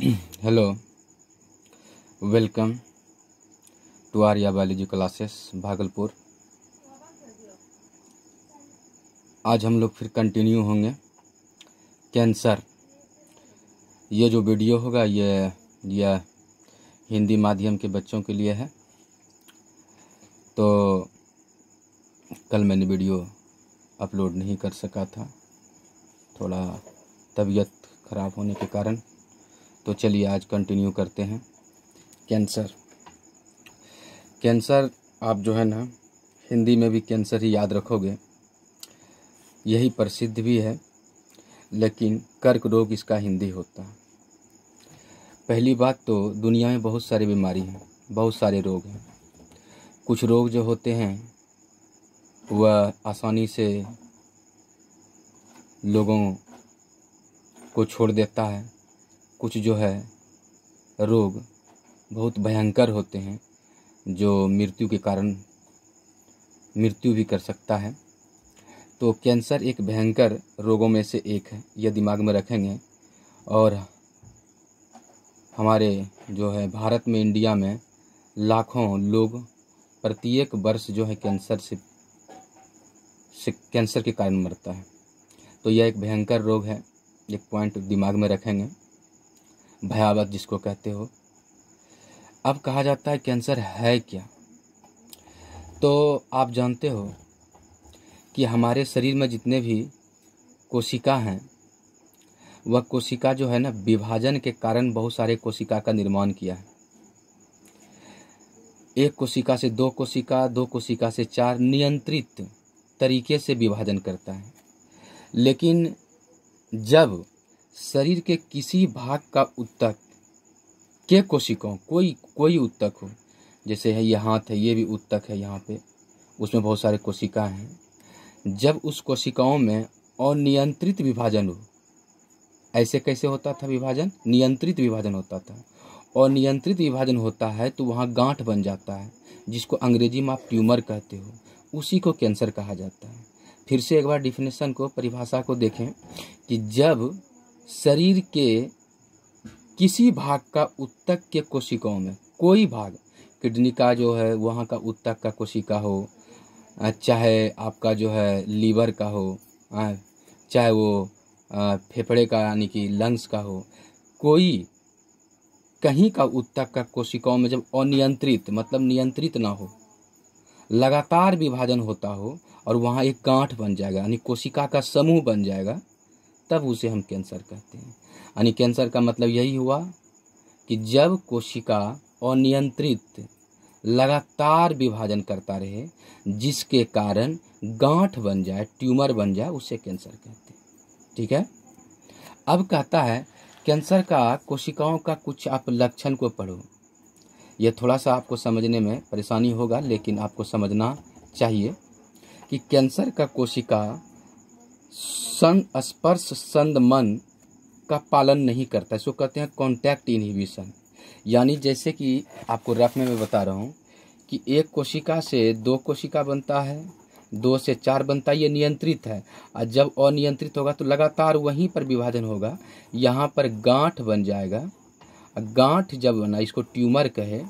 Hello welcome to Arya biology classes Bhagalpur आज हम लोग फिर कंटिन्यू होंगे कैंसर ये जो वीडियो होगा ये यह हिंदी माध्यम के बच्चों के लिए है तो कल मैंने वीडियो अपलोड नहीं कर सका था थोड़ा तबीयत ख़राब होने के कारण तो चलिए आज कंटिन्यू करते हैं कैंसर कैंसर आप जो है ना हिंदी में भी कैंसर ही याद रखोगे यही प्रसिद्ध भी है लेकिन कर्क रोग इसका हिंदी होता है पहली बात तो दुनिया में बहुत सारी बीमारी हैं बहुत सारे रोग हैं कुछ रोग जो होते हैं वह आसानी से लोगों को छोड़ देता है कुछ जो है रोग बहुत भयंकर होते हैं जो मृत्यु के कारण मृत्यु भी कर सकता है तो कैंसर एक भयंकर रोगों में से एक है यह दिमाग में रखेंगे और हमारे जो है भारत में इंडिया में लाखों लोग प्रत्येक वर्ष जो है कैंसर से, से कैंसर के कारण मरता है तो यह एक भयंकर रोग है एक पॉइंट दिमाग में रखेंगे भयावह जिसको कहते हो अब कहा जाता है कैंसर है क्या तो आप जानते हो कि हमारे शरीर में जितने भी कोशिका हैं वह कोशिका जो है ना विभाजन के कारण बहुत सारे कोशिका का निर्माण किया है एक कोशिका से दो कोशिका दो कोशिका से चार नियंत्रित तरीके से विभाजन करता है लेकिन जब शरीर के किसी भाग का उत्तक के कोशिकाओं कोई कोई उत्तक हो जैसे है ये हाथ है ये भी उत्तक है यहाँ पे उसमें बहुत सारे कोशिका हैं जब उस कोशिकाओं में अनियंत्रित विभाजन हो ऐसे कैसे होता था विभाजन नियंत्रित विभाजन होता था और नियंत्रित विभाजन होता है तो वहाँ गांठ बन जाता है जिसको अंग्रेजी में आप ट्यूमर कहते हो उसी को कैंसर कहा जाता है फिर से एक बार डिफिनेशन को परिभाषा को देखें कि जब शरीर के किसी भाग का उत्तक के कोशिकाओं में कोई भाग किडनी का जो है वहाँ का उत्तक का कोशिका हो चाहे आपका जो है लीवर का हो चाहे वो फेफड़े का यानी कि लंग्स का हो कोई कहीं का उत्तक का कोशिकाओं में जब अनियंत्रित मतलब नियंत्रित ना हो लगातार विभाजन होता हो और वहाँ एक गांठ बन जाएगा यानी कोशिका का समूह बन जाएगा तब उसे हम कैंसर कहते हैं यानी कैंसर का मतलब यही हुआ कि जब कोशिका अनियंत्रित लगातार विभाजन करता रहे जिसके कारण गांठ बन जाए ट्यूमर बन जाए उसे कैंसर कहते हैं ठीक है अब कहता है कैंसर का कोशिकाओं का कुछ आप लक्षण को पढ़ो यह थोड़ा सा आपको समझने में परेशानी होगा लेकिन आपको समझना चाहिए कि कैंसर का कोशिका संग स्पर्श संद मन का पालन नहीं करता इसको कहते हैं कॉन्टैक्ट इनहिबिशन यानी जैसे कि आपको रफ में मैं बता रहा हूँ कि एक कोशिका से दो कोशिका बनता है दो से चार बनता है ये नियंत्रित है और जब अनियंत्रित होगा तो लगातार वहीं पर विभाजन होगा यहाँ पर गांठ बन जाएगा गांठ जब बना इसको ट्यूमर कहे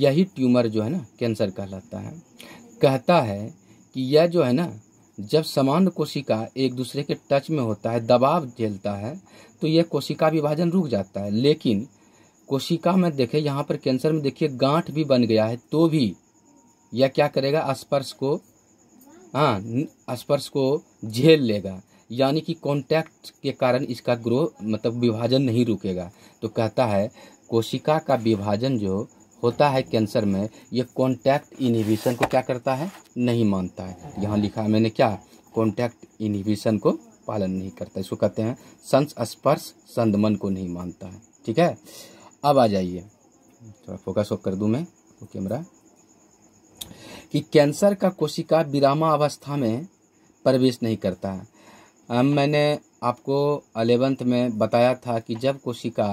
यही ट्यूमर जो है ना कैंसर कहलाता है कहता है कि यह जो है ना जब समान कोशिका एक दूसरे के टच में होता है दबाव झेलता है तो यह कोशिका विभाजन रुक जाता है लेकिन कोशिका में देखे यहाँ पर कैंसर में देखिए गांठ भी बन गया है तो भी यह क्या करेगा स्पर्श को हाँ स्पर्श को झेल लेगा यानी कि कॉन्टैक्ट के कारण इसका ग्रोह मतलब विभाजन नहीं रुकेगा तो कहता है कोशिका का विभाजन जो होता है कैंसर में ये कॉन्टैक्ट इनहिबिशन को क्या करता है नहीं मानता है यहाँ लिखा है मैंने क्या कॉन्टैक्ट इनहिबिशन को पालन नहीं करता इसको कहते हैं संस स्पर्श संदमन को नहीं मानता है ठीक है अब आ जाइए थोड़ा फोकस ऑफ कर दूं मैं तो कैमरा कि कैंसर का कोशिका विरामा अवस्था में प्रवेश नहीं करता है मैंने आपको अलेवंथ में बताया था कि जब कोशिका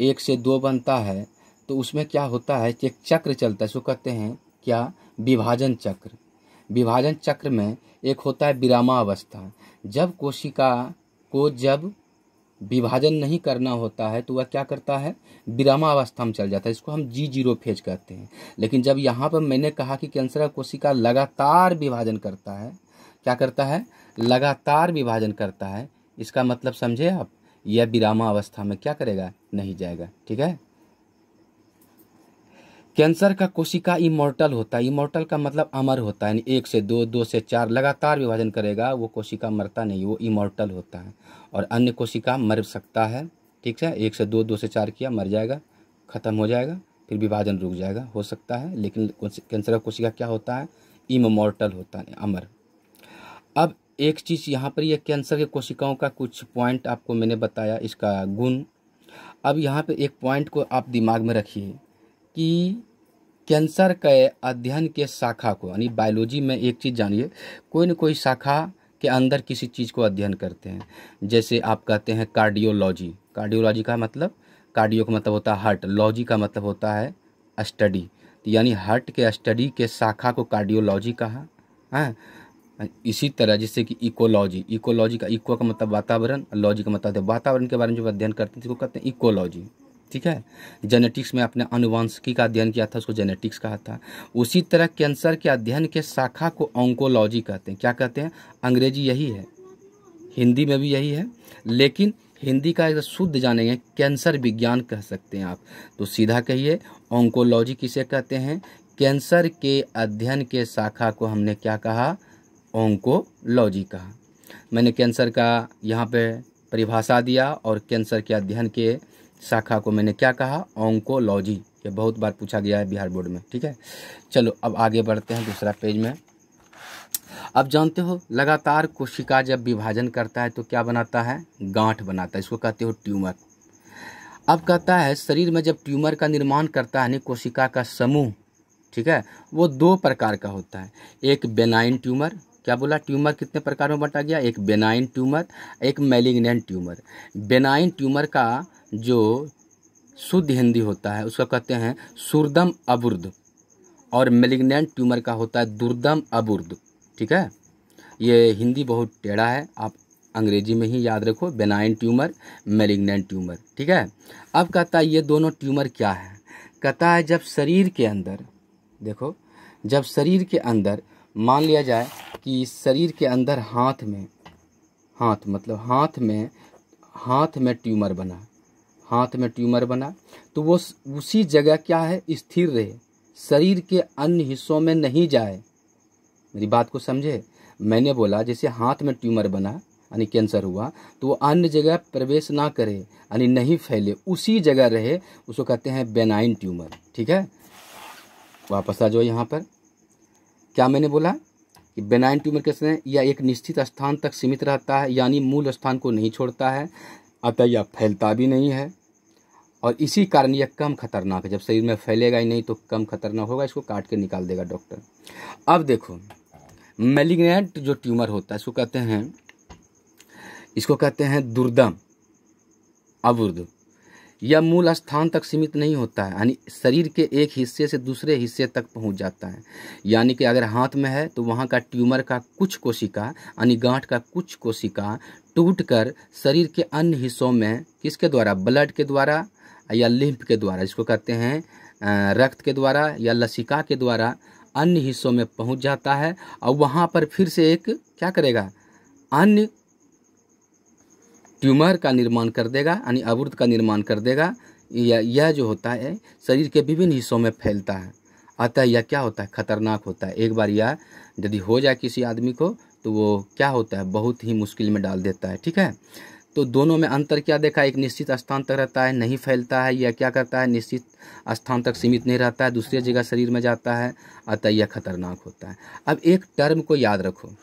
एक से दो बनता है तो उसमें क्या होता है कि एक चक्र चलता है इसको कहते हैं क्या विभाजन चक्र विभाजन चक्र में एक होता है विरामा अवस्था जब कोशिका को जब विभाजन नहीं करना होता है तो वह क्या करता है विरामा अवस्था में चल जाता है इसको हम जी जीरो फेज कहते हैं लेकिन जब यहाँ पर मैंने कहा कि कैंसर कोशिका लगातार विभाजन करता है क्या करता है लगातार विभाजन करता है इसका मतलब समझे आप यह विरामा अवस्था में क्या करेगा नहीं जाएगा ठीक है कैंसर का कोशिका इमोर्टल होता है इमोर्टल का मतलब अमर होता है यानी एक से दो दो से चार लगातार विभाजन करेगा वो कोशिका मरता नहीं वो इमोर्टल होता है और अन्य कोशिका मर सकता है ठीक है एक से दो दो से चार किया मर जाएगा ख़त्म हो जाएगा फिर विभाजन रुक जाएगा हो सकता है लेकिन कैंसर का कोशिका क्या होता है इमोर्टल होता है अमर अब एक चीज़ यहाँ पर यह कैंसर के कोशिकाओं का कुछ पॉइंट आपको मैंने बताया इसका गुण अब यहाँ पर एक पॉइंट को आप दिमाग में रखिए कि कैंसर के अध्ययन के शाखा को यानी बायोलॉजी में एक चीज़ जानिए कोई ना कोई शाखा के अंदर किसी चीज़ को अध्ययन करते हैं जैसे आप कहते हैं कार्डियोलॉजी कार्डियोलॉजी का मतलब कार्डियो का मतलब होता है हार्ट लॉजी का मतलब होता है स्टडी तो यानी हार्ट के स्टडी के शाखा को कार्डियोलॉजी कहा है हाँ? इसी तरह जैसे कि इकोलॉजी इकोलॉजी का इको का मतलब वातावरण लॉजी का मतलब वातावरण के बारे में जो अध्ययन करते हैं तो इसको कहते हैं इकोलॉजी ठीक है जेनेटिक्स में आपने अनुवांशिकी का अध्ययन किया था उसको जेनेटिक्स कहा था उसी तरह कैंसर के अध्ययन के शाखा को ऑंकोलॉजी कहते हैं क्या कहते हैं अंग्रेजी यही है हिंदी में भी यही है लेकिन हिंदी का शुद्ध जानेंगे कैंसर विज्ञान कह सकते हैं आप तो सीधा कहिए ऑंकोलॉजी किसे कहते हैं कैंसर के अध्ययन के शाखा को हमने क्या कहा ऑंकोलॉजी कहा मैंने कैंसर का यहाँ पे परिभाषा दिया और कैंसर के अध्ययन के शाखा को मैंने क्या कहा ऑन्कोलॉजी ये बहुत बार पूछा गया है बिहार बोर्ड में ठीक है चलो अब आगे बढ़ते हैं दूसरा पेज में अब जानते हो लगातार कोशिका जब विभाजन करता है तो क्या बनाता है गांठ बनाता है इसको कहते हो ट्यूमर अब कहता है शरीर में जब ट्यूमर का निर्माण करता है यानी कोशिका का समूह ठीक है वो दो प्रकार का होता है एक बेनाइन ट्यूमर क्या बोला ट्यूमर कितने प्रकार में बांटा गया एक बेनाइन ट्यूमर एक मेलिग्नेंट ट्यूमर बेनाइन ट्यूमर का जो शुद्ध हिंदी होता है उसका कहते हैं सुरदम अबुर्द और मेलिग्नेंट ट्यूमर का होता है दुर्दम अबुर्द ठीक है ये हिंदी बहुत टेढ़ा है आप अंग्रेजी में ही याद रखो बेनाइन ट्यूमर मेलिग्नेंट ट्यूमर ठीक है अब कहता है ये दोनों ट्यूमर क्या है कहता है जब शरीर के अंदर देखो जब शरीर के अंदर मान लिया जाए कि शरीर के अंदर हाथ में हाथ मतलब हाथ में हाथ में ट्यूमर बना हाथ में ट्यूमर बना तो वो उसी जगह क्या है स्थिर रहे शरीर के अन्य हिस्सों में नहीं जाए मेरी बात को समझे मैंने बोला जैसे हाथ में ट्यूमर बना यानी कैंसर हुआ तो वो अन्य जगह प्रवेश ना करे यानी नहीं फैले उसी जगह रहे उसको कहते हैं बेनाइन ट्यूमर ठीक है वापस आ जाओ यहाँ पर क्या मैंने बोला कि बेनाइन ट्यूमर कैसे हैं यह एक निश्चित स्थान तक सीमित रहता है यानी मूल स्थान को नहीं छोड़ता है अतः यह फैलता भी नहीं है और इसी कारण यह कम खतरनाक है जब शरीर में फैलेगा ही नहीं तो कम खतरनाक होगा इसको काट के निकाल देगा डॉक्टर अब देखो मेलिग्नेंट जो ट्यूमर होता है इसको कहते हैं इसको कहते हैं दुर्दम अवुर्द यह मूल स्थान तक सीमित नहीं होता है यानी शरीर के एक हिस्से से दूसरे हिस्से तक पहुंच जाता है यानी कि अगर हाथ में है तो वहाँ का ट्यूमर का कुछ कोशिका यानी गांठ का कुछ कोशिका टूटकर शरीर के अन्य हिस्सों में किसके द्वारा ब्लड के द्वारा या लिम्फ के द्वारा जिसको कहते हैं रक्त के द्वारा या लसिका के द्वारा अन्य हिस्सों में पहुँच जाता है और वहाँ पर फिर से एक क्या करेगा अन्य ट्यूमर का निर्माण कर देगा यानी अवृत का निर्माण कर देगा या यह जो होता है शरीर के विभिन्न हिस्सों में फैलता है अतः यह क्या होता है खतरनाक होता है एक बार यह यदि हो जाए किसी आदमी को तो वो क्या होता है बहुत ही मुश्किल में डाल देता है ठीक है तो दोनों में अंतर क्या देखा एक निश्चित स्थान तक रहता है नहीं फैलता है या क्या करता है निश्चित स्थान तक सीमित नहीं रहता है दूसरी जगह शरीर में जाता है अतः यह खतरनाक होता है अब एक टर्म को याद रखो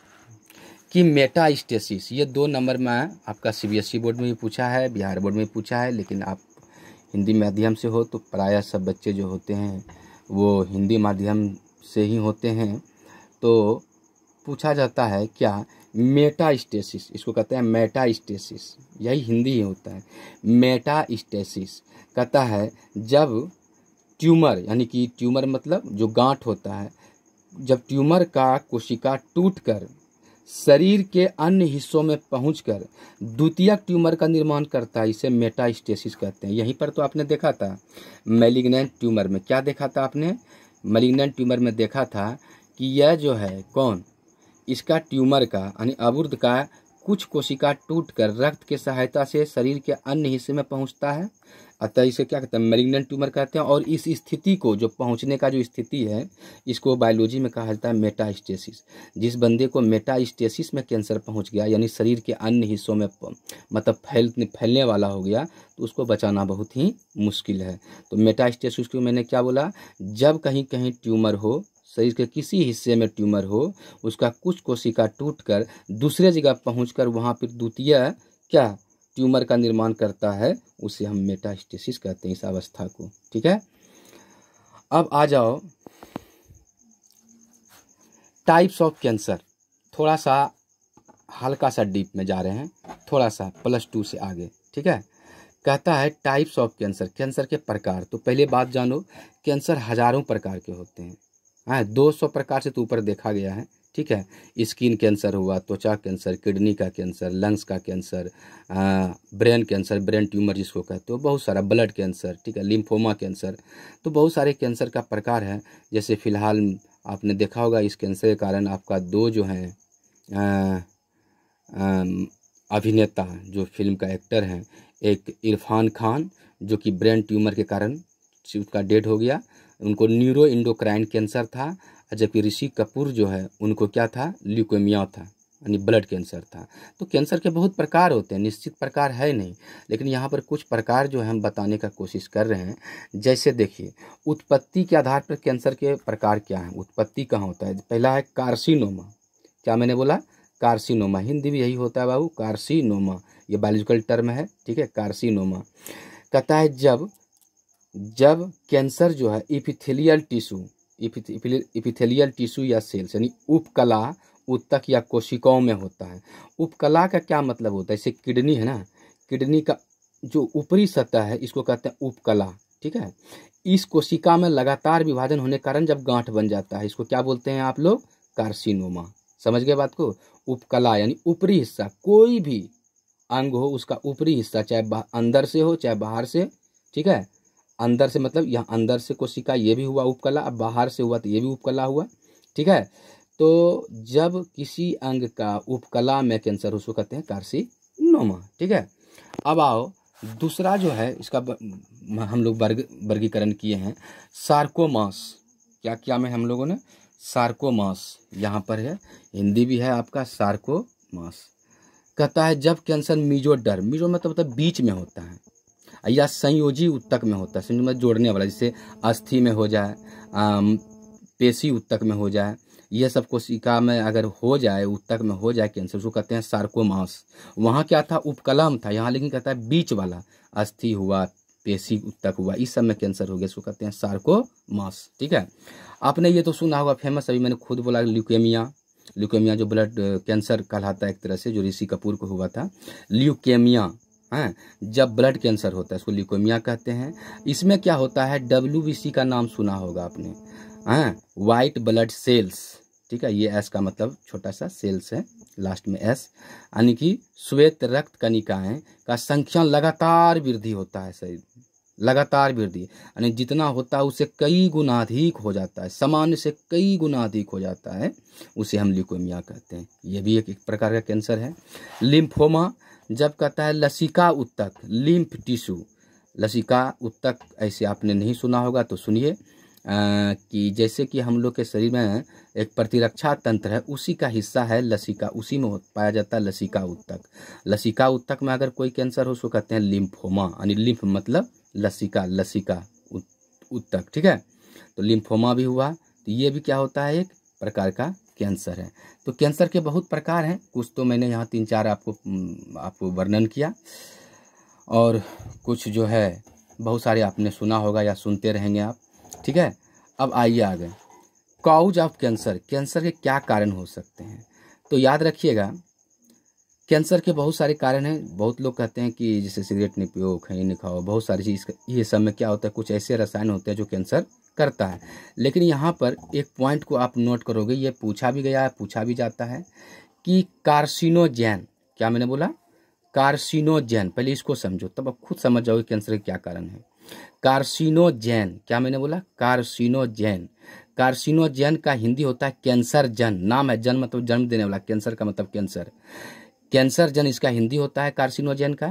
कि मेटा स्टेसिस ये दो नंबर में आपका सीबीएसई e बोर्ड में भी पूछा है बिहार बोर्ड में भी पूछा है लेकिन आप हिंदी माध्यम से हो तो प्रायः सब बच्चे जो होते हैं वो हिंदी माध्यम से ही होते हैं तो पूछा जाता है क्या मेटा स्टेसिस इसको कहते हैं मेटा स्टेसिस यही हिंदी ही होता है मेटा स्टेसिस कहता है जब ट्यूमर यानी कि ट्यूमर मतलब जो गांठ होता है जब ट्यूमर का कोशिका टूट कर शरीर के अन्य हिस्सों में पहुंचकर द्वितीय ट्यूमर का निर्माण करता है इसे मेटास्टेसिस कहते हैं यहीं पर तो आपने देखा था मेलिग्नेंट ट्यूमर में क्या देखा था आपने मेलिग्नेंट ट्यूमर में देखा था कि यह जो है कौन इसका ट्यूमर का यानी अवरुद्ध का कुछ कोशिका टूटकर रक्त के सहायता से शरीर के अन्य हिस्से में पहुंचता है अतः इसे क्या कहते हैं मेलिग्नेंट ट्यूमर कहते हैं और इस स्थिति को जो पहुंचने का जो स्थिति है इसको बायोलॉजी में कहा जाता है मेटास्टेसिस जिस बंदे को मेटास्टेसिस में कैंसर पहुंच गया यानी शरीर के अन्य हिस्सों में मतलब फैल फैलने वाला हो गया तो उसको बचाना बहुत ही मुश्किल है तो मेटास्टेसिस को मैंने क्या बोला जब कहीं कहीं ट्यूमर हो शरीर के किसी हिस्से में ट्यूमर हो उसका कुछ कोशिका टूट दूसरे जगह पहुँच कर वहाँ पर द्वितीय क्या ट्यूमर का निर्माण करता है उसे हम मेटास्टेसिस कहते हैं इस अवस्था को ठीक है अब आ जाओ टाइप्स ऑफ कैंसर थोड़ा सा हल्का सा डीप में जा रहे हैं थोड़ा सा प्लस टू से आगे ठीक है कहता है टाइप्स ऑफ कैंसर कैंसर के प्रकार तो पहले बात जानो कैंसर हजारों प्रकार के होते हैं हाँ दो सौ प्रकार से तो ऊपर देखा गया है ठीक है स्किन कैंसर हुआ त्वचा कैंसर किडनी का कैंसर लंग्स का cancer brain cancer brain tumour जिसको कहते हो तो बहुत सारा ब्लड कैंसर ठीक है लिम्फोमा कैंसर तो बहुत सारे कैंसर का प्रकार है जैसे फ़िलहाल आपने देखा होगा इस कैंसर के कारण आपका दो जो हैं अभिनेता जो फिल्म का एक्टर हैं एक इरफान खान जो कि ब्रेन ट्यूमर के कारण उसका डेड हो गया उनको न्यूरो इंडोक्राइन कैंसर था जबकि ऋषि कपूर जो है उनको क्या था ल्यूकोमिया था यानी ब्लड कैंसर था तो कैंसर के बहुत प्रकार होते हैं निश्चित प्रकार है नहीं लेकिन यहाँ पर कुछ प्रकार जो है हम बताने का कोशिश कर रहे हैं जैसे देखिए उत्पत्ति के आधार पर कैंसर के प्रकार क्या हैं उत्पत्ति कहाँ होता है पहला है कार्सिनोमा क्या मैंने बोला कार्सिनोमा हिंदी भी यही होता है बाबू कार्सिनोमा ये बायोलॉजिकल टर्म है ठीक है कार्सिनोमा कहता है जब जब कैंसर जो है इपिथेलियल टिश्यू इपिथेलियल टिश्यू या सेल्स यानी उपकला उत्तक या कोशिकाओं में होता है उपकला का क्या मतलब होता है जैसे किडनी है ना किडनी का जो ऊपरी सतह है इसको कहते हैं उपकला ठीक है इस कोशिका में लगातार विभाजन होने के कारण जब गांठ बन जाता है इसको क्या बोलते हैं आप लोग कार्सिनोमा समझ गए बात को उपकला यानी ऊपरी हिस्सा कोई भी अंग हो उसका ऊपरी हिस्सा चाहे अंदर से हो चाहे बाहर से ठीक है अंदर से मतलब यहाँ अंदर से कोशिका ये भी हुआ उपकला अब बाहर से हुआ तो ये भी उपकला हुआ ठीक है तो जब किसी अंग का उपकला में कैंसर उसको कहते हैं नोमा ठीक है अब आओ दूसरा जो है इसका हम लोग वर्ग वर्गीकरण किए हैं सार्कोमास क्या क्या में हम लोगों ने सार्कोमास यहाँ पर है हिंदी भी है आपका सार्कोमास कहता है जब कैंसर मीजोडर मीजो मतलब तो बीच में होता है या संयोजी उत्तक में होता है संयोजी मतलब जोड़ने वाला जैसे अस्थि में हो जाए पेशी उत्तक में हो जाए यह सब कोशिका में अगर हो जाए उत्तक में हो जाए कैंसर उसको कहते हैं सार्कोमास वहाँ क्या था उपकलम था यहाँ लेकिन कहता है बीच वाला अस्थि हुआ पेशी उत्तक हुआ इस सब में कैंसर हो गया इसको कहते हैं सार्कोमास ठीक है आपने ये तो सुना होगा फेमस अभी मैंने खुद बोला ल्यूकेमिया ल्यूकेमिया जो ब्लड कैंसर कहलाता है एक तरह से जो ऋषि कपूर को हुआ था ल्यूकेमिया हैं हाँ, जब ब्लड कैंसर होता है उसको लिकोमिया कहते हैं इसमें क्या होता है डब्ल्यू का नाम सुना होगा आपने हैं वाइट ब्लड सेल्स ठीक है ये एस का मतलब छोटा सा सेल्स है लास्ट में एस यानी कि श्वेत रक्त कणिकाएं का संख्या लगातार वृद्धि होता है शरीर लगातार वृद्धि यानी जितना होता है उसे कई गुना अधिक हो जाता है सामान्य से कई गुना अधिक हो जाता है उसे हम लिकोमिया कहते हैं ये भी एक, एक प्रकार का कैंसर है लिम्फोमा जब कहता है लसिका उत्तक लिम्फ टिश्यू लसिका उत्तक ऐसे आपने नहीं सुना होगा तो सुनिए कि जैसे कि हम लोग के शरीर में एक प्रतिरक्षा तंत्र है उसी का हिस्सा है लसिका उसी में पाया जाता है लसिका उत्तक लसिका उत्तक में अगर कोई कैंसर हो उसको कहते हैं लिम्फोमा यानी लिम्फ मतलब लसिका लसिका उत्तक ठीक है तो लिम्फोमा भी हुआ तो ये भी क्या होता है एक प्रकार का कैंसर है तो कैंसर के बहुत प्रकार हैं कुछ तो मैंने यहाँ तीन चार आपको आपको वर्णन किया और कुछ जो है बहुत सारे आपने सुना होगा या सुनते रहेंगे आप ठीक है अब आइए आगे काउज ऑफ कैंसर कैंसर के क्या कारण हो सकते हैं तो याद रखिएगा कैंसर के बहुत सारे कारण हैं बहुत लोग कहते हैं कि जैसे सिगरेट नहीं पियो खाई नहीं खाओ बहुत सारी चीज़ ये सब में क्या होता है कुछ ऐसे रसायन होते हैं जो कैंसर करता है लेकिन यहाँ पर एक पॉइंट को आप नोट करोगे ये पूछा भी गया है पूछा भी जाता है कि कार्सिनोजैन क्या मैंने बोला कार्सिनोजैन पहले इसको समझो तब आप खुद समझ जाओगे कैंसर क्या कारण है कार्सिनोजैन क्या मैंने बोला कार्सिनोजैन कार्सिनोजैन का हिंदी होता है कैंसर जन नाम है जन मतलब जन्म देने वाला कैंसर का मतलब कैंसर कैंसर जन इसका हिंदी होता है कार्सिनोजैन का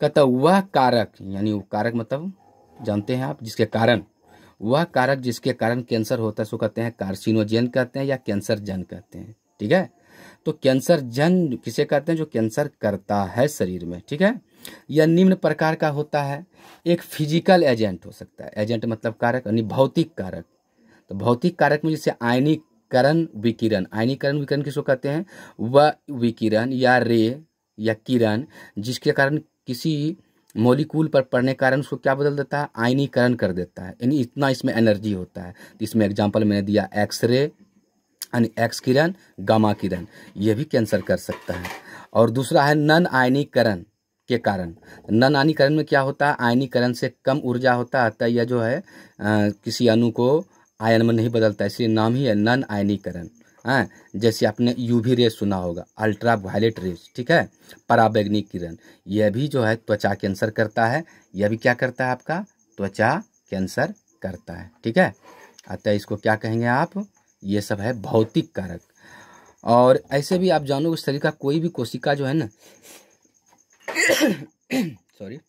कहता वह कारक यानी वो कारक मतलब जानते हैं आप जिसके कारण वह कारक जिसके कारण कैंसर होता है उसको कहते हैं कार्सिनोजेन कहते हैं या कैंसर जन कहते हैं ठीक है तो कैंसर जन किसे कहते हैं जो कैंसर करता है शरीर में ठीक है या निम्न प्रकार का होता है एक फिजिकल एजेंट हो सकता है एजेंट मतलब कारक यानी भौतिक कारक तो भौतिक कारक में जैसे आयनीकरण विकिरण आयनीकरण विकिरण किसको कहते हैं वह विकिरण या रे या किरण जिसके कारण किसी मॉलिक्यूल पर पड़ने के कारण उसको क्या बदल देता है आयनीकरण कर देता है यानी इतना इसमें एनर्जी होता है तो इसमें एग्जाम्पल मैंने दिया एक्सरे यानी एक्स किरण गामा किरण ये भी कैंसर कर सकता है और दूसरा है नन आयनीकरण के कारण नन आयनीकरण में क्या होता है आयनीकरण से कम ऊर्जा होता है यह जो है आ, किसी अणु को आयन में नहीं बदलता इसलिए नाम ही है नन आयनीकरण हैं हाँ, जैसे आपने यूवी रेस सुना होगा अल्ट्रा वायलेट रेस ठीक है पराबैग्निक किरण यह भी जो है त्वचा कैंसर करता है यह भी क्या करता है आपका त्वचा कैंसर करता है ठीक है अतः इसको क्या कहेंगे आप ये सब है भौतिक कारक और ऐसे भी आप जानो शरीर का कोई भी कोशिका जो है ना सॉरी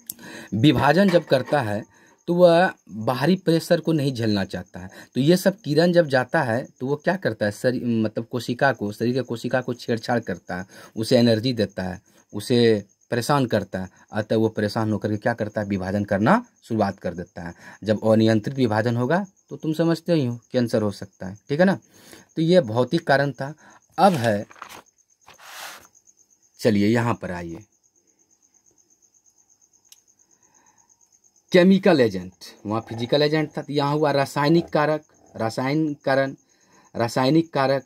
विभाजन जब करता है तो वह बाहरी प्रेशर को नहीं झेलना चाहता है तो ये सब किरण जब जाता है तो वो क्या करता है शरीर मतलब कोशिका को शरीर के कोशिका को छेड़छाड़ करता है उसे एनर्जी देता है उसे परेशान करता है अतः वो परेशान होकर के क्या करता है विभाजन करना शुरुआत कर देता है जब अनियंत्रित विभाजन होगा तो तुम समझते ही हो कैंसर हो सकता है ठीक है ना तो ये भौतिक कारण था अब है चलिए यहाँ पर आइए केमिकल एजेंट वहाँ फिजिकल एजेंट था तो यहाँ हुआ रासायनिक कारक रासायन कारण रासायनिक कारक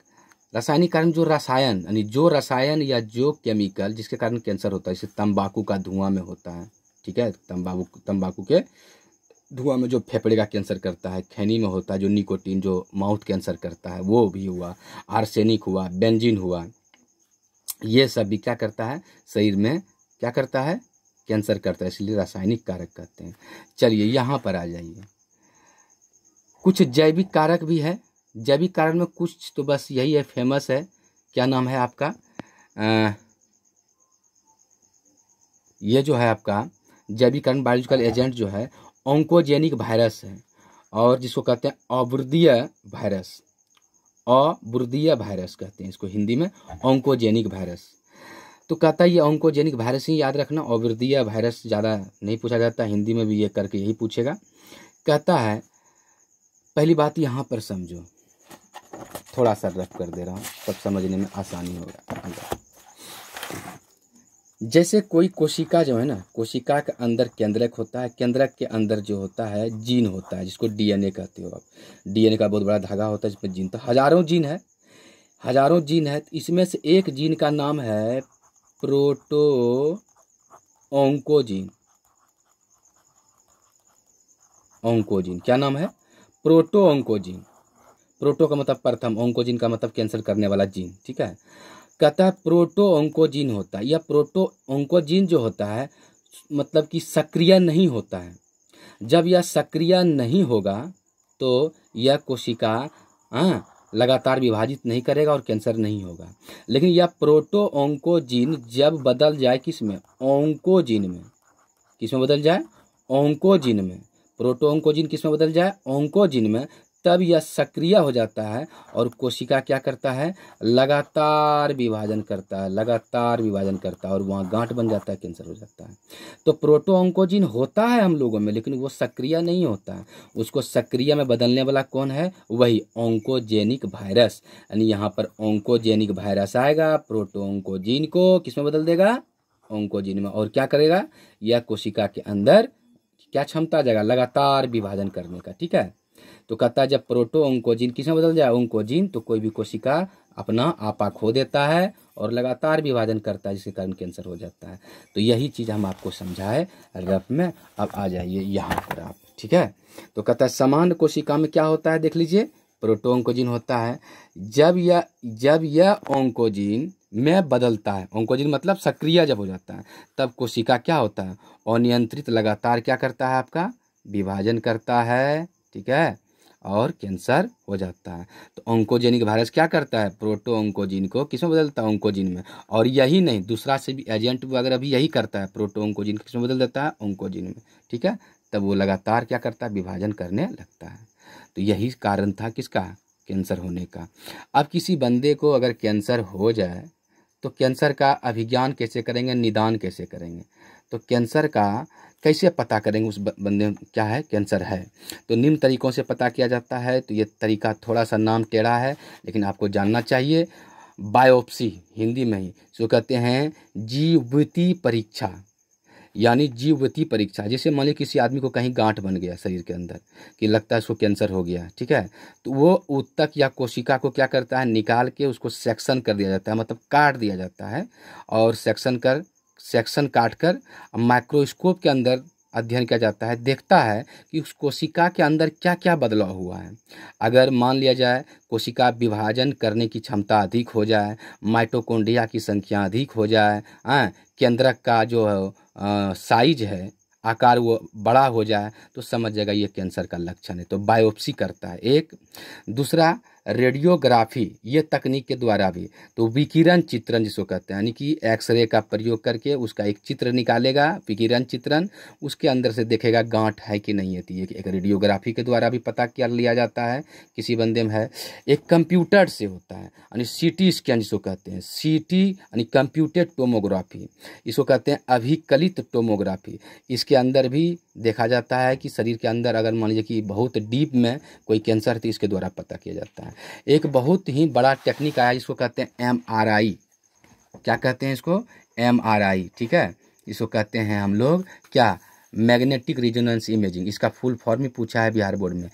रासायनिक कारण जो रसायन यानी जो रसायन या जो केमिकल जिसके कारण कैंसर होता है जैसे तंबाकू का धुआं में होता है ठीक है तंबाकू तंबाकू के धुआं में जो फेफड़े का कैंसर करता है खैनी में होता है जो निकोटीन जो माउथ कैंसर करता है वो भी हुआ आर्सेनिक हुआ बेंजिन हुआ ये सब भी क्या करता है शरीर में क्या करता है कैंसर करता है इसलिए रासायनिक कारक कहते हैं चलिए यहाँ पर आ जाइए कुछ जैविक कारक भी है जैविक कारण में कुछ तो बस यही है फेमस है क्या नाम है आपका आ, ये जो है आपका जैविक कारण बायोलॉजिकल एजेंट जो है ऑन्कोजेनिक वायरस है और जिसको कहते हैं अवृद्धीय वायरस अवृद्धीय वायरस कहते हैं इसको हिंदी में ऑन्कोजेनिक वायरस तो कहता है ये ऑन्कोजेनिक वायरस ही याद रखना और वृद्धीय वायरस ज़्यादा नहीं पूछा जाता हिंदी में भी ये करके यही पूछेगा कहता है पहली बात यहाँ पर समझो थोड़ा सा रफ कर दे रहा हूँ तब समझने में आसानी होगा जैसे कोई कोशिका जो है ना कोशिका के अंदर केंद्रक होता है केंद्रक के अंदर जो होता है जीन होता है जिसको डीएनए कहते हो आप डीएनए का बहुत बड़ा धागा होता है जिसमें जीन तो हजारों जीन है हजारों जीन है तो इसमें से एक जीन का नाम है प्रोटो ऑंकोजिन ऑंकोजिन क्या नाम है प्रोटो ऑंकोजिन प्रोटो का मतलब प्रथम ऑंकोजिन का मतलब कैंसर करने वाला जीन ठीक है कहता है प्रोटो ऑंकोजिन होता है यह प्रोटो ऑंकोजिन जो होता है मतलब कि सक्रिय नहीं होता है जब यह सक्रिय नहीं होगा तो यह कोशिका हाँ, लगातार विभाजित नहीं करेगा और कैंसर नहीं होगा लेकिन यह प्रोटो ओंकोजीन जब बदल जाए किस में ओंकोजीन में किस में बदल जाए ओंकोजीन में प्रोटो ओंकोजीन किस में बदल जाए ओंकोजीन में तब यह सक्रिय हो जाता है और कोशिका क्या करता है लगातार विभाजन करता है लगातार विभाजन करता है और वहाँ गांठ बन जाता है कैंसर हो जाता है तो प्रोटो ऑंकोजिन होता है हम लोगों में लेकिन वो सक्रिय नहीं होता है उसको सक्रिय में बदलने वाला कौन है वही ऑंकोजेनिक वायरस यानी यहाँ पर ओंकोजेनिक वायरस आएगा प्रोटो ऑन्कोजिन को किस में बदल देगा ऑन्कोजिन में और क्या करेगा यह कोशिका के अंदर क्या क्षमता आ जाएगा लगातार विभाजन करने का ठीक है तो कहता है जब प्रोटो ओंकोजिन किसमें बदल जाए ओंकोजिन तो कोई भी कोशिका अपना आपा खो देता है और लगातार विभाजन करता है जिसके कारण कैंसर हो जाता है तो यही चीज़ हम आपको समझाए रफ में अब आ जाइए यहाँ पर आप ठीक है तो कहता है सामान्य कोशिका में क्या होता है देख लीजिए प्रोटो ओंकोजिन होता है जब यह जब यह ओंकोजिन में बदलता है ओंकोजिन मतलब सक्रिय जब हो जाता है तब कोशिका क्या होता है अनियंत्रित लगातार क्या करता है आपका विभाजन करता है ठीक है और कैंसर हो जाता है तो ऑन्कोजेनिक वायरस क्या करता है प्रोटो ओंकोजिन को किस में बदलता है ओंकोजिन में और यही नहीं दूसरा से भी एजेंट वगैरह भी यही करता है प्रोटो ओंकोजिन किस में बदल देता है ओंकोजिन में ठीक है तब वो लगातार क्या करता है विभाजन करने लगता है तो यही कारण था किसका कैंसर होने का अब किसी बंदे को अगर कैंसर हो जाए तो कैंसर का अभिज्ञान कैसे करेंगे निदान कैसे करेंगे तो कैंसर का कैसे पता करेंगे उस बंदे में क्या है कैंसर है तो निम्न तरीक़ों से पता किया जाता है तो ये तरीका थोड़ा सा नाम टेढ़ा है लेकिन आपको जानना चाहिए बायोप्सी हिंदी में ही जो कहते हैं जीवती परीक्षा यानी जीवती परीक्षा जैसे मान लीजिए किसी आदमी को कहीं गांठ बन गया शरीर के अंदर कि लगता है उसको कैंसर हो गया ठीक है तो वो उत्तक या कोशिका को क्या करता है निकाल के उसको सेक्शन कर दिया जाता है मतलब काट दिया जाता है और सेक्शन कर सेक्शन काटकर माइक्रोस्कोप के अंदर अध्ययन किया जाता है देखता है कि उस कोशिका के अंदर क्या क्या बदलाव हुआ है अगर मान लिया जाए कोशिका विभाजन करने की क्षमता अधिक हो जाए माइटोकोन्ड्रिया की संख्या अधिक हो जाए आ, केंद्रक का जो साइज है आकार वो बड़ा हो जाए तो समझ जाएगा ये कैंसर का लक्षण है तो बायोप्सी करता है एक दूसरा रेडियोग्राफी ये तकनीक के द्वारा भी तो विकिरण चित्रण जिसको कहते हैं यानी कि एक्सरे का प्रयोग करके उसका एक चित्र निकालेगा विकिरण चित्रण उसके अंदर से देखेगा गांठ है कि नहीं है तो एक रेडियोग्राफी के द्वारा भी पता किया लिया जाता है किसी बंदे में है एक कंप्यूटर से होता है यानी सी टी स्कैन जिसको कहते हैं सी टी यानी कंप्यूटेड टोमोग्राफी इसको कहते हैं अभिकलित टोमोग्राफी इसके अंदर भी देखा जाता है कि शरीर के अंदर अगर मान लीजिए कि बहुत डीप में कोई कैंसर है तो इसके द्वारा पता किया जाता है एक बहुत ही बड़ा टेक्निक आया जिसको कहते हैं एम आर आई क्या कहते हैं इसको एम आर आई ठीक है इसको कहते हैं हम लोग क्या मैग्नेटिक रिजोनेंस इमेजिंग इसका फुल फॉर्म ही पूछा है बिहार बोर्ड में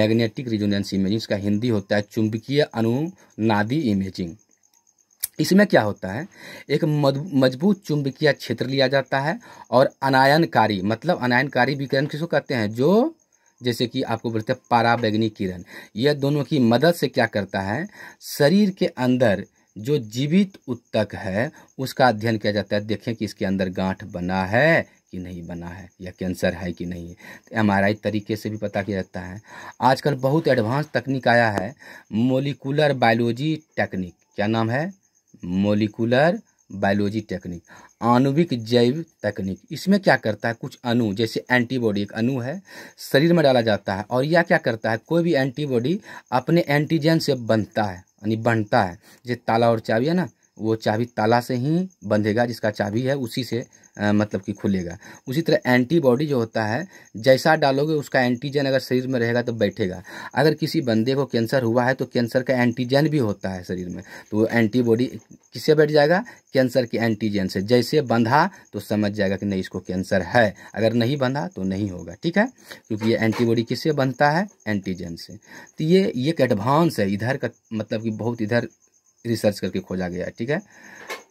मैग्नेटिक रिजोनेंस इमेजिंग इसका हिंदी होता है चुंबकीय अनुनादी इमेजिंग इसमें क्या होता है एक मजबूत चुंबकीय क्षेत्र लिया जाता है और अनायनकारी मतलब अनायनकारी विकिरण किसको कहते हैं जो जैसे कि आपको बोलते हैं पाराबैगनी किरण यह दोनों की मदद से क्या करता है शरीर के अंदर जो जीवित उत्तक है उसका अध्ययन किया जाता है देखें कि इसके अंदर गांठ बना है कि नहीं बना है या कैंसर है कि नहीं है तो एम तरीके से भी पता किया जाता है आजकल बहुत एडवांस तकनीक आया है मोलिकुलर बायोलॉजी टेक्निक क्या नाम है मोलिकुलर बायोलॉजी टेक्निक आणविक जैव तकनीक इसमें क्या करता है कुछ अणु जैसे एंटीबॉडी एक अणु है शरीर में डाला जाता है और यह क्या करता है कोई भी एंटीबॉडी अपने एंटीजन से बनता है यानी बनता है जैसे ताला और चाबी है ना वो चाबी ताला से ही बंधेगा जिसका चाबी है उसी से आ, मतलब कि खुलेगा उसी तरह एंटीबॉडी जो होता है जैसा डालोगे उसका एंटीजन अगर शरीर में रहेगा तो बैठेगा अगर किसी बंदे को कैंसर हुआ है तो कैंसर का एंटीजन भी होता है शरीर में तो वो एंटीबॉडी किससे बैठ जाएगा कैंसर के एंटीजन से जैसे बंधा तो समझ जाएगा कि नहीं इसको कैंसर है अगर नहीं बंधा तो नहीं होगा ठीक है क्योंकि ये एंटीबॉडी किससे बंधता है एंटीजन से तो ये ये एक एडवांस है इधर का मतलब कि बहुत इधर रिसर्च करके खोजा गया ठीक है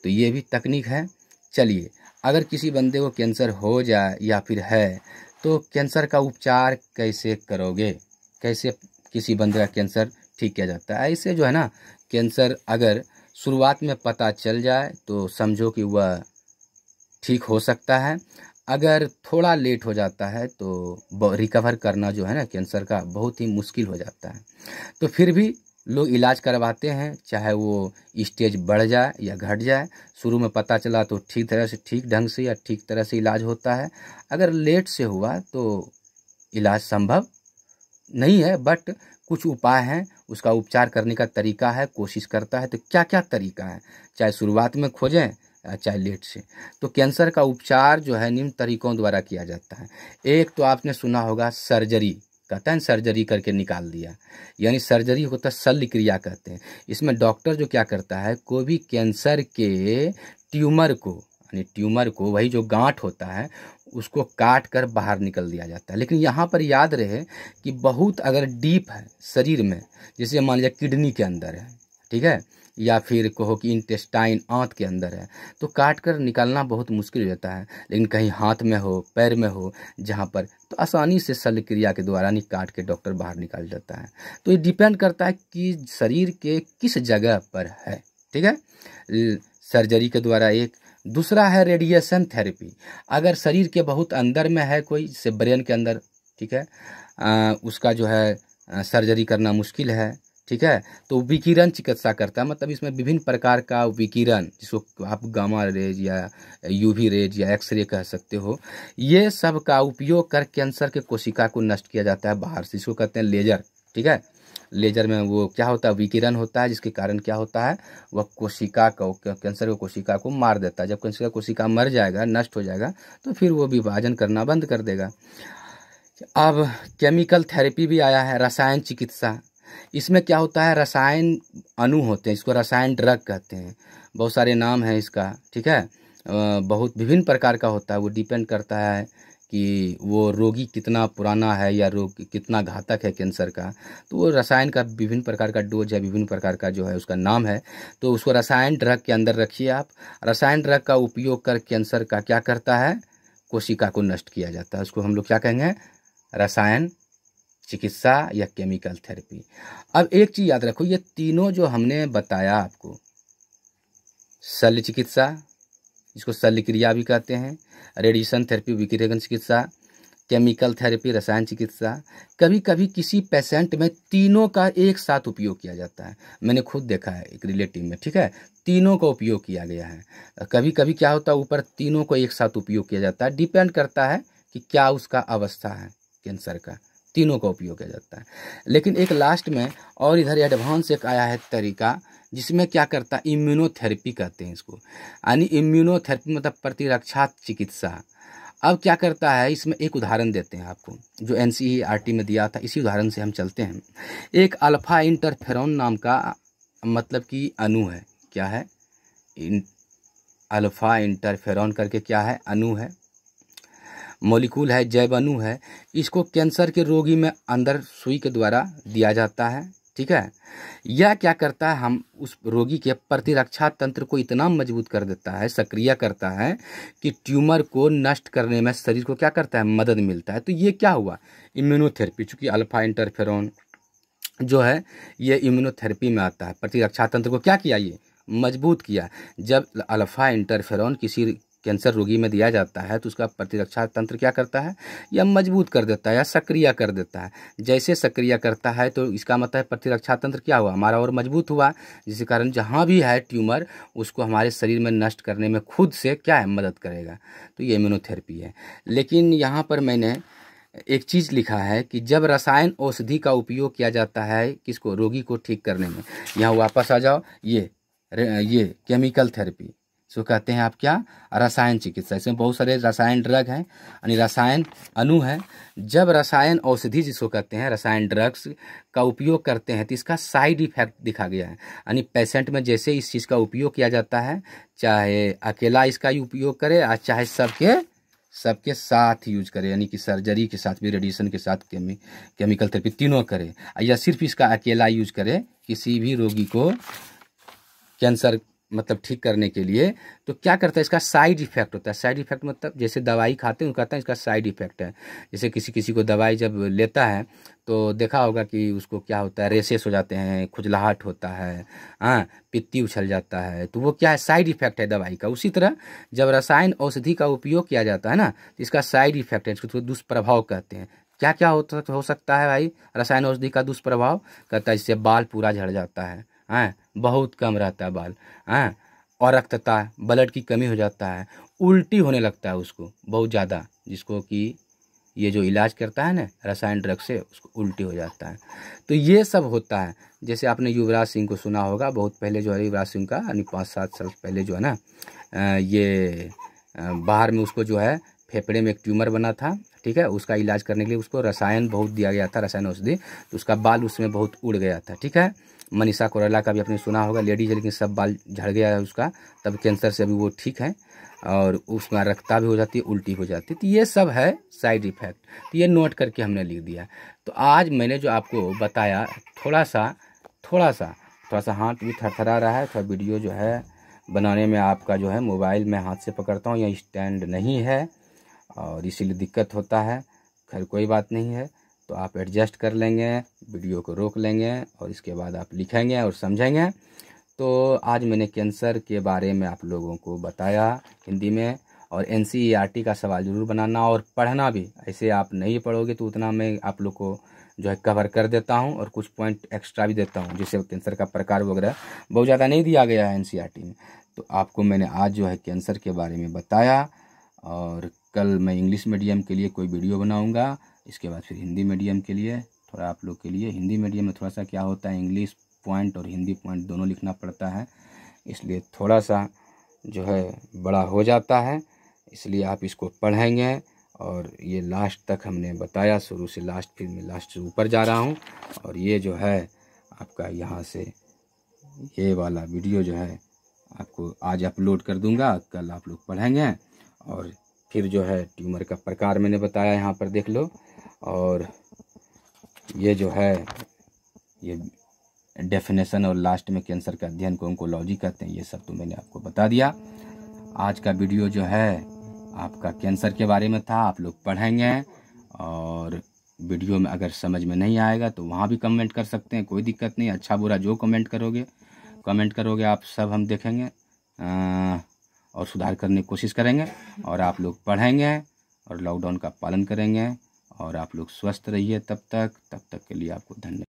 तो ये भी तकनीक है चलिए अगर किसी बंदे को कैंसर हो जाए या फिर है तो कैंसर का उपचार कैसे करोगे कैसे किसी बंदे का कैंसर ठीक किया जाता है ऐसे जो है ना कैंसर अगर शुरुआत में पता चल जाए तो समझो कि वह ठीक हो सकता है अगर थोड़ा लेट हो जाता है तो रिकवर करना जो है ना कैंसर का बहुत ही मुश्किल हो जाता है तो फिर भी लोग इलाज करवाते हैं चाहे वो स्टेज बढ़ जाए या घट जाए शुरू में पता चला तो ठीक तरह से ठीक ढंग से या ठीक तरह से इलाज होता है अगर लेट से हुआ तो इलाज संभव नहीं है बट कुछ उपाय हैं उसका उपचार करने का तरीका है कोशिश करता है तो क्या क्या तरीका है चाहे शुरुआत में खोजें चाहे लेट से तो कैंसर का उपचार जो है निम्न तरीकों द्वारा किया जाता है एक तो आपने सुना होगा सर्जरी कहते हैं सर्जरी करके निकाल दिया यानी सर्जरी होता शल्य क्रिया कहते हैं इसमें डॉक्टर जो क्या करता है कोई भी कैंसर के ट्यूमर को यानी ट्यूमर को वही जो गांठ होता है उसको काट कर बाहर निकल दिया जाता है लेकिन यहाँ पर याद रहे कि बहुत अगर डीप है शरीर में जैसे मान लिया किडनी के अंदर है ठीक है या फिर कहो कि इंटेस्टाइन आंत के अंदर है तो काट कर निकालना बहुत मुश्किल हो जाता है लेकिन कहीं हाथ में हो पैर में हो जहाँ पर तो आसानी से शल्य क्रिया के द्वारा नहीं काट के डॉक्टर बाहर निकाल जाता है तो ये डिपेंड करता है कि शरीर के किस जगह पर है ठीक है सर्जरी के द्वारा एक दूसरा है रेडिएशन थेरेपी अगर शरीर के बहुत अंदर में है कोई से ब्रेन के अंदर ठीक है आ, उसका जो है सर्जरी करना मुश्किल है ठीक है तो विकिरण चिकित्सा करता है मतलब इसमें विभिन्न प्रकार का विकिरण जिसको आप गामा रेज या यूवी रेज या एक्सरे कह सकते हो ये सब का उपयोग कर कैंसर के कोशिका को नष्ट किया जाता है बाहर से इसको कहते हैं लेजर ठीक है लेजर में वो क्या होता है विकिरण होता है जिसके कारण क्या होता है वह कोशिका को कैंसर के कोशिका को मार देता है जब कैंसर का कोशिका मर जाएगा नष्ट हो जाएगा तो फिर वो विभाजन करना बंद कर देगा अब केमिकल थेरेपी भी आया है रसायन चिकित्सा इसमें क्या होता है रसायन अणु होते हैं इसको रसायन ड्रग कहते हैं बहुत सारे नाम हैं इसका ठीक है बहुत विभिन्न प्रकार का होता है वो डिपेंड करता है कि वो रोगी कितना पुराना है या रोग कितना घातक है कैंसर का तो वो रसायन का विभिन्न प्रकार का डोज है विभिन्न प्रकार का जो है उसका नाम है तो उसको रसायन ड्रग के अंदर रखिए आप रसायन ड्रग का उपयोग कर कैंसर का क्या करता है कोशिका को नष्ट किया जाता है उसको हम लोग क्या कहेंगे रसायन चिकित्सा या केमिकल थेरेपी अब एक चीज़ याद रखो ये तीनों जो हमने बताया आपको शल्य चिकित्सा जिसको शल्य क्रिया भी कहते हैं रेडिएशन थेरेपी विकिरण चिकित्सा केमिकल थेरेपी रसायन चिकित्सा कभी कभी किसी पेशेंट में तीनों का एक साथ उपयोग किया जाता है मैंने खुद देखा है एक रिलेटिव में ठीक है तीनों का उपयोग किया गया है कभी कभी क्या होता है ऊपर तीनों को एक साथ उपयोग किया जाता है डिपेंड करता है कि क्या उसका अवस्था है कैंसर का तीनों का उपयोग किया जाता है लेकिन एक लास्ट में और इधर एडवांस एक आया है तरीका जिसमें क्या करता है इम्यूनोथेरेपी कहते हैं इसको यानी इम्यूनोथेरेपी मतलब प्रतिरक्षा चिकित्सा अब क्या करता है इसमें एक उदाहरण देते हैं आपको जो एन e में दिया था इसी उदाहरण से हम चलते हैं एक अल्फा इंटरफेरॉन नाम का मतलब कि अनु है क्या है इन, अल्फा इंटरफेरॉन करके क्या है अनु है मॉलिक्यूल है जैवणु है इसको कैंसर के रोगी में अंदर सुई के द्वारा दिया जाता है ठीक है यह क्या करता है हम उस रोगी के प्रतिरक्षा तंत्र को इतना मजबूत कर देता है सक्रिय करता है कि ट्यूमर को नष्ट करने में शरीर को क्या करता है मदद मिलता है तो ये क्या हुआ इम्यूनोथेरेपी चूँकि अल्फा इंटरफेरोन जो है ये इम्यूनोथेरेपी में आता है प्रतिरक्षा तंत्र को क्या किया ये मजबूत किया जब अल्फा इंटरफेरॉन किसी कैंसर रोगी में दिया जाता है तो उसका प्रतिरक्षा तंत्र क्या करता है या मजबूत कर देता है या सक्रिय कर देता है जैसे सक्रिय करता है तो इसका मतलब है प्रतिरक्षा तंत्र क्या हुआ हमारा और मजबूत हुआ जिस कारण जहाँ भी है ट्यूमर उसको हमारे शरीर में नष्ट करने में खुद से क्या है मदद करेगा तो ये इम्यूनोथेरेपी है लेकिन यहाँ पर मैंने एक चीज़ लिखा है कि जब रसायन औषधि का उपयोग किया जाता है किसको रोगी को ठीक करने में यहाँ वापस आ जाओ ये ये केमिकल थेरेपी इसको कहते हैं आप क्या रसायन चिकित्सा इसमें बहुत सारे रसायन ड्रग हैं यानी रसायन अणु है जब रसायन औषधि जिसको कहते हैं रसायन ड्रग्स का उपयोग करते हैं तो इसका साइड इफेक्ट दिखा गया है यानी पेशेंट में जैसे इस चीज़ का उपयोग किया जाता है चाहे अकेला इसका उपयोग करे और चाहे सबके सबके साथ यूज करें यानी कि सर्जरी के साथ भी रेडिएशन के साथ केमी केमिकल थेरेपी तीनों करें या सिर्फ इसका अकेला यूज करे किसी भी रोगी को कैंसर मतलब ठीक करने के लिए तो क्या करता है इसका साइड इफेक्ट होता है साइड इफेक्ट मतलब जैसे दवाई खाते हैं कहते हैं इसका साइड इफेक्ट है जैसे किसी किसी को दवाई जब लेता है तो देखा होगा कि उसको क्या होता है रेसेस हो जाते हैं खुजलाहट होता है हाँ पित्ती उछल जाता है तो वो क्या है साइड इफेक्ट है दवाई का उसी तरह जब रसायन औषधि का उपयोग किया जाता है ना तो इसका साइड इफेक्ट है इसको दुष्प्रभाव कहते हैं क्या क्या होता हो सकता है भाई रसायन औषधि का दुष्प्रभाव कहता है इससे बाल पूरा झड़ जाता है हैं हाँ। बहुत कम रहता है बाल हैं हाँ? और रक्तता ब्लड की कमी हो जाता है उल्टी होने लगता है उसको बहुत ज़्यादा जिसको कि ये जो इलाज करता है ना रसायन ड्रग से उसको उल्टी हो जाता है तो ये सब होता है जैसे आपने युवराज सिंह को सुना होगा बहुत पहले जो है युवराज सिंह का यानी पाँच सात साल पहले जो है ना ये बाहर में उसको जो है फेफड़े में एक ट्यूमर बना था ठीक है उसका इलाज करने के लिए उसको रसायन बहुत दिया गया था रसायन औषधि तो उसका बाल उसमें बहुत उड़ गया था ठीक है मनीषा कोरेला का भी आपने सुना होगा लेडीज है लेकिन सब बाल झड़ गया है उसका तब कैंसर से अभी वो ठीक है और उसमें रक्ता भी हो जाती है उल्टी हो जाती है तो ये सब है साइड इफेक्ट तो ये नोट करके हमने लिख दिया तो आज मैंने जो आपको बताया थोड़ा सा थोड़ा सा थोड़ा सा हाथ भी थरथरा रहा है थोड़ा वीडियो जो है बनाने में आपका जो है मोबाइल में हाथ से पकड़ता हूँ या स्टैंड नहीं है और इसीलिए दिक्कत होता है खैर कोई बात नहीं है तो आप एडजस्ट कर लेंगे वीडियो को रोक लेंगे और इसके बाद आप लिखेंगे और समझेंगे तो आज मैंने कैंसर के बारे में आप लोगों को बताया हिंदी में और एन e का सवाल ज़रूर बनाना और पढ़ना भी ऐसे आप नहीं पढ़ोगे तो उतना मैं आप लोग को जो है कवर कर देता हूँ और कुछ पॉइंट एक्स्ट्रा भी देता हूँ जिससे कैंसर का प्रकार वगैरह बहुत ज़्यादा नहीं दिया गया है एन e में तो आपको मैंने आज जो है कैंसर के बारे में बताया और कल मैं इंग्लिश मीडियम के लिए कोई वीडियो बनाऊँगा इसके बाद फिर हिंदी मीडियम के लिए थोड़ा आप लोग के लिए हिंदी मीडियम में थोड़ा सा क्या होता है इंग्लिश पॉइंट और हिंदी पॉइंट दोनों लिखना पड़ता है इसलिए थोड़ा सा जो है बड़ा हो जाता है इसलिए आप इसको पढ़ेंगे और ये लास्ट तक हमने बताया शुरू से लास्ट फिर मैं लास्ट से ऊपर जा रहा हूँ और ये जो है आपका यहाँ से ये वाला वीडियो जो है आपको आज अपलोड कर दूंगा कल आप लोग पढ़ेंगे और फिर जो है ट्यूमर का प्रकार मैंने बताया यहाँ पर देख लो और ये जो है ये डेफिनेशन और लास्ट में कैंसर का अध्ययन को ओंकोलॉजी कहते हैं ये सब तो मैंने आपको बता दिया आज का वीडियो जो है आपका कैंसर के बारे में था आप लोग पढ़ेंगे और वीडियो में अगर समझ में नहीं आएगा तो वहाँ भी कमेंट कर सकते हैं कोई दिक्कत नहीं अच्छा बुरा जो कमेंट करोगे कमेंट करोगे आप सब हम देखेंगे आ, और सुधार करने की कोशिश करेंगे और आप लोग पढ़ेंगे और लॉकडाउन का पालन करेंगे और आप लोग स्वस्थ रहिए तब तक तब तक के लिए आपको धन्यवाद